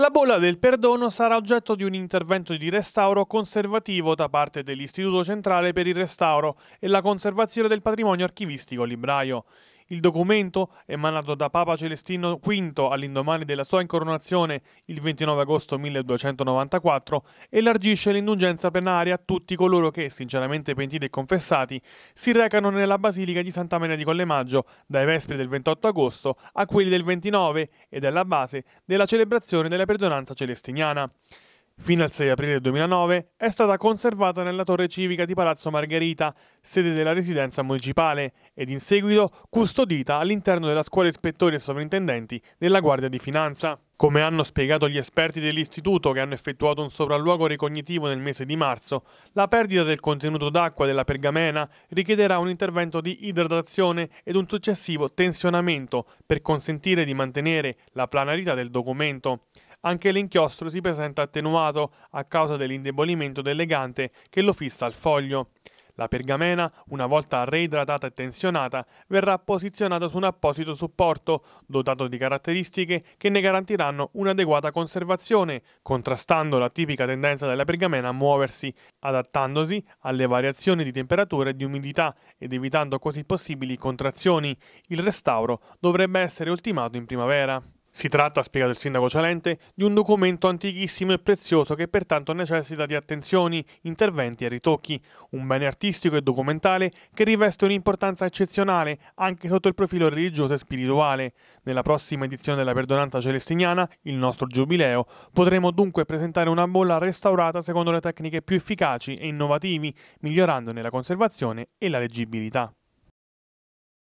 La bolla del perdono sarà oggetto di un intervento di restauro conservativo da parte dell'Istituto Centrale per il Restauro e la Conservazione del Patrimonio Archivistico Libraio. Il documento, emanato da Papa Celestino V all'indomani della sua incoronazione il 29 agosto 1294, elargisce l'indulgenza plenaria a tutti coloro che, sinceramente pentiti e confessati, si recano nella Basilica di Santa Maria di Collemaggio dai vespri del 28 agosto a quelli del 29 ed è la base della celebrazione della perdonanza celestiniana. Fino al 6 aprile 2009 è stata conservata nella torre civica di Palazzo Margherita, sede della residenza municipale, ed in seguito custodita all'interno della scuola ispettori e sovrintendenti della Guardia di Finanza. Come hanno spiegato gli esperti dell'istituto che hanno effettuato un sopralluogo ricognitivo nel mese di marzo, la perdita del contenuto d'acqua della pergamena richiederà un intervento di idratazione ed un successivo tensionamento per consentire di mantenere la planarità del documento. Anche l'inchiostro si presenta attenuato a causa dell'indebolimento del legante che lo fissa al foglio. La pergamena, una volta reidratata e tensionata, verrà posizionata su un apposito supporto, dotato di caratteristiche che ne garantiranno un'adeguata conservazione, contrastando la tipica tendenza della pergamena a muoversi, adattandosi alle variazioni di temperatura e di umidità ed evitando così possibili contrazioni. Il restauro dovrebbe essere ultimato in primavera. Si tratta, spiega il sindaco Cialente, di un documento antichissimo e prezioso che pertanto necessita di attenzioni, interventi e ritocchi, un bene artistico e documentale che riveste un'importanza eccezionale anche sotto il profilo religioso e spirituale. Nella prossima edizione della Perdonanza Celestiniana, il nostro giubileo, potremo dunque presentare una bolla restaurata secondo le tecniche più efficaci e innovativi, migliorandone la conservazione e la leggibilità.